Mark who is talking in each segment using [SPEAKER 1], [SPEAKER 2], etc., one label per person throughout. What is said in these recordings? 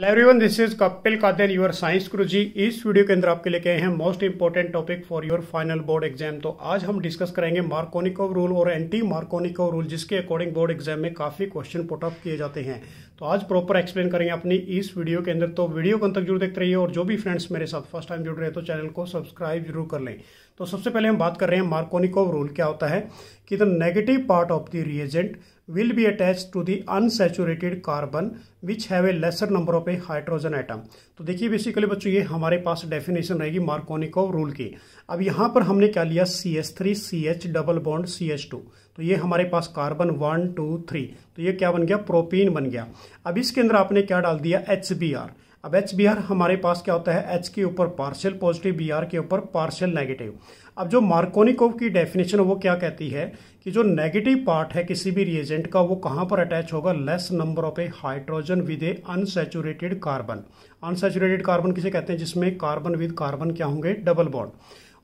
[SPEAKER 1] hello everyone this is Kapil Kaden your science guru ji इस video के अंदर आपके लेके आए हैं most important topic for your final board exam तो आज हम डिस्कस करेंगे मार्कोनिकोव रूल और एंटी मार्कोनिकोव रूल जिसके अकॉर्डिंग बोर्ड एग्जाम में काफ़ी क्वेश्चन पुट अप किए जाते हैं तो आज प्रॉपर एक्सप्लेन करेंगे अपनी इस वीडियो के अंदर तो वीडियो को अंत तक जरूर देखते रहिए और जो भी फ्रेंड्स मेरे साथ फर्स्ट टाइम जुड़ रहे हैं तो चैनल को सब्सक्राइब जरूर कर लें तो सबसे पहले हम बात कर रहे हैं मार्कोनिकोव रूल क्या होता है कि the negative part of the reagent will be attach to the unsaturated carbon which have a lesser number of a hydrogen atom तो देखिए बेसिकली बच्चों ये हमारे पास डेफिनेशन रहेगी मार्कोनिकोव रूल की अब यहाँ पर हमने क्या लिया C S three C H double bond C H two तो ये हमारे पास कार्बन वन टू थ्री तो ये क्या बन गया प्रोपीन बन गया अब इसके अंदर आपने क्या डाल दिया एच बी आर अब एच बी आर हमारे पास क्या होता है एच के ऊपर पार्शियल पॉजिटिव बी आर के ऊपर पार्शियल नेगेटिव अब जो मार्कोनिकोव की डेफिनेशन वो क्या कहती है कि जो नेगेटिव पार्ट है किसी भी रिएजेंट का वो कहाँ पर अटैच होगा less number of a hydrogen with a unsaturated carbon unsaturated carbon किसे कहते हैं जिसमें कार्बन विद कार्बन क्या होंगे डबल बॉन्ड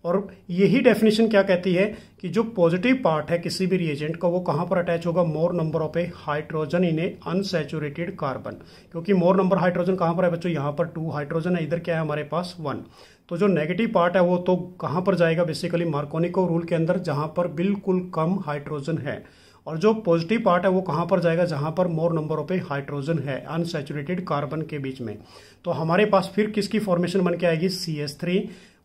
[SPEAKER 1] और यही डेफिनेशन क्या कहती है कि जो पॉजिटिव पार्ट है किसी भी रिएजेंट का वो कहाँ पर अटैच होगा more number of a hydrogen in a unsaturated carbon क्योंकि मोर नंबर हाइड्रोजन कहाँ पर है बच्चों यहाँ पर टू हाइड्रोजन है इधर क्या है हमारे पास वन तो जो नेगेटिव पार्ट है वो तो कहाँ पर जाएगा बेसिकली मार्कोनिको रूल के अंदर जहां पर बिल्कुल कम हाइड्रोजन है और जो पॉजिटिव पार्ट है वो कहाँ पर जाएगा जहां पर more number of a hydrogen है अनसेचुरेटेड कार्बन के बीच में तो हमारे पास फिर किसकी फॉर्मेशन बन के आएगी सी एस थ्री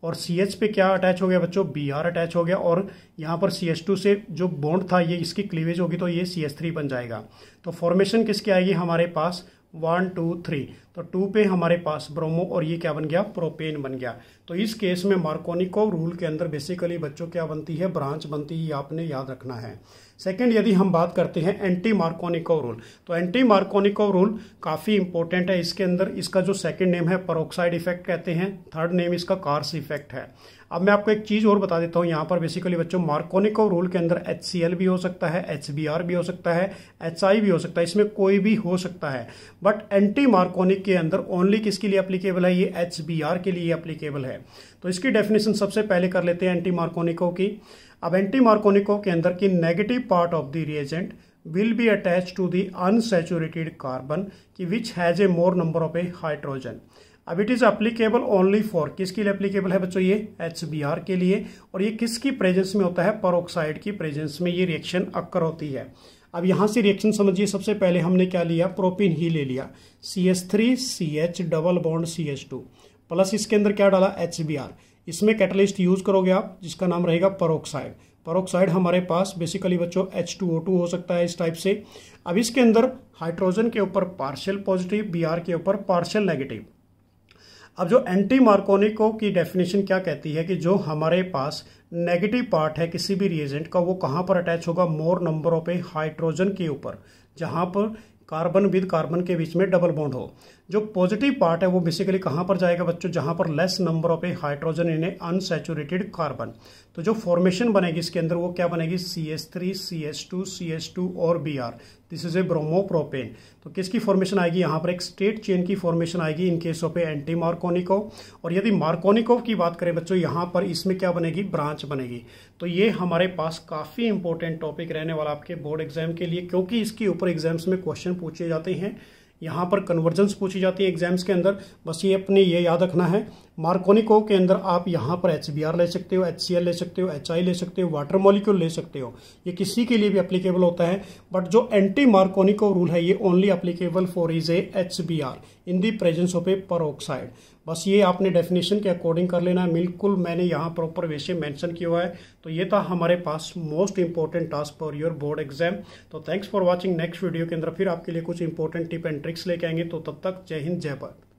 [SPEAKER 1] और सी एच पे क्या अटैच हो गया बच्चों बी आर अटैच हो गया और यहाँ पर सी एच टू से जो बॉन्ड था ये इसकी क्लीवेज होगी तो ये सी एच थ्री बन जाएगा तो फॉर्मेशन किसकी आएगी हमारे पास वन टू थ्री तो टू पे हमारे पास ब्रोमो और ये क्या बन गया प्रोपेन बन गया तो इस केस में मार्कोनिको रूल के अंदर बेसिकली बच्चों क्या बनती है ब्रांच बनती है आपने याद रखना है सेकेंड यदि हम बात करते हैं एंटी मार्कोनिकोव रूल तो एंटी मार्कोनिकोव रूल काफ़ी इंपॉर्टेंट है इसके अंदर इसका जो सेकेंड नेम है परोक्साइड इफेक्ट कहते हैं थर्ड नेम इसका कार्स इफेक्ट है अब मैं आपको एक चीज़ और बता देता हूँ यहाँ पर बेसिकली बच्चों मार्कोनिकोव रूल के अंदर एच भी हो सकता है एच भी हो सकता है एच भी हो सकता है इसमें कोई भी हो सकता है बट एंटी मार्कोनिक के अंदर ओनली किसके लिए अप्लीकेबल है ये एच के लिए अप्लीकेबल है तो इसकी डेफिनेशन सबसे पहले कर लेते हैं एंटी मार्कोनिकोव की अब एंटी मार्कोनिको के अंदर की negative part of the reagent be attach to to unsaturated carbon की which has a more number of a hydrogen अब it is applicable only for किसके लिए अप्लीकेबल है बच्चों ये एच बी आर के लिए और ये किसकी प्रेजेंस में होता है परोक्साइड की प्रेजेंस में ये रिएक्शन अक्कर होती है अब यहाँ से रिएक्शन समझिए सबसे पहले हमने क्या लिया प्रोपिन ही ले लिया C H three C H double bond C H two plus इसके अंदर क्या डाला एच इसमें कैटलिस्ट यूज़ करोगे आप जिसका नाम रहेगा परोक्साइड परोक्साइड हमारे पास बेसिकली बच्चों एच हो सकता है इस टाइप से अब इसके अंदर हाइड्रोजन के ऊपर पार्शियल पॉजिटिव बी के ऊपर पार्शियल नेगेटिव अब जो एंटी मार्कोनिको की डेफिनेशन क्या कहती है कि जो हमारे पास नेगेटिव पार्ट है किसी भी रिएजेंट का वो कहाँ पर अटैच होगा मोर नंबरों पे हाइड्रोजन के ऊपर जहाँ पर कार्बन विद कार्बन के बीच में डबल बॉन्ड हो जो पॉजिटिव पार्ट है वो बेसिकली कहाँ पर जाएगा बच्चों जहाँ पर less number of a hydrogen in a unsaturated carbon तो जो फॉर्मेशन बनेगी इसके अंदर वो क्या बनेगी C S three C S two C S two और B R this is a bromopropane तो किसकी फॉर्मेशन आएगी यहाँ पर एक स्टेट चेन की फॉर्मेशन आएगी in case of a anti Markovnikov और यदि मार्कोनिकोव की बात करें बच्चों यहाँ पर इसमें क्या बनेगी ब्रांच बनेगी तो ये हमारे पास काफ़ी इंपॉर्टेंट टॉपिक रहने वाला आपके बोर्ड एग्जाम के लिए क्योंकि इसके ऊपर एग्जाम्स में क्वेश्चन क्वेश्चन पूछे जाते हैं यहाँ पर कन्वर्जेंस पूछी जाती है एग्जाम्स के अंदर बस ये अपने ये याद रखना है मार्कोनिको के अंदर आप यहाँ पर एच ले सकते हो एच ले सकते हो एच ले सकते हो वाटर मॉलिक्यूल ले सकते हो ये किसी के लिए भी अप्लीकेबल होता है बट जो एंटी मार्कोनिको रूल है ये only applicable for is a H in the presence of a peroxide बस ये आपने डेफिनेशन के अकॉर्डिंग कर लेना है बिल्कुल मैंने यहाँ प्रॉपर वे से मैंशन किया हुआ है तो ये था हमारे पास most important task for your board exam तो thanks for watching next video के अंदर फिर आपके लिए कुछ इंपॉर्टेंट टिप एंड ट्रिक्स लेके आएंगे तो तब तक जय हिंद जय भारत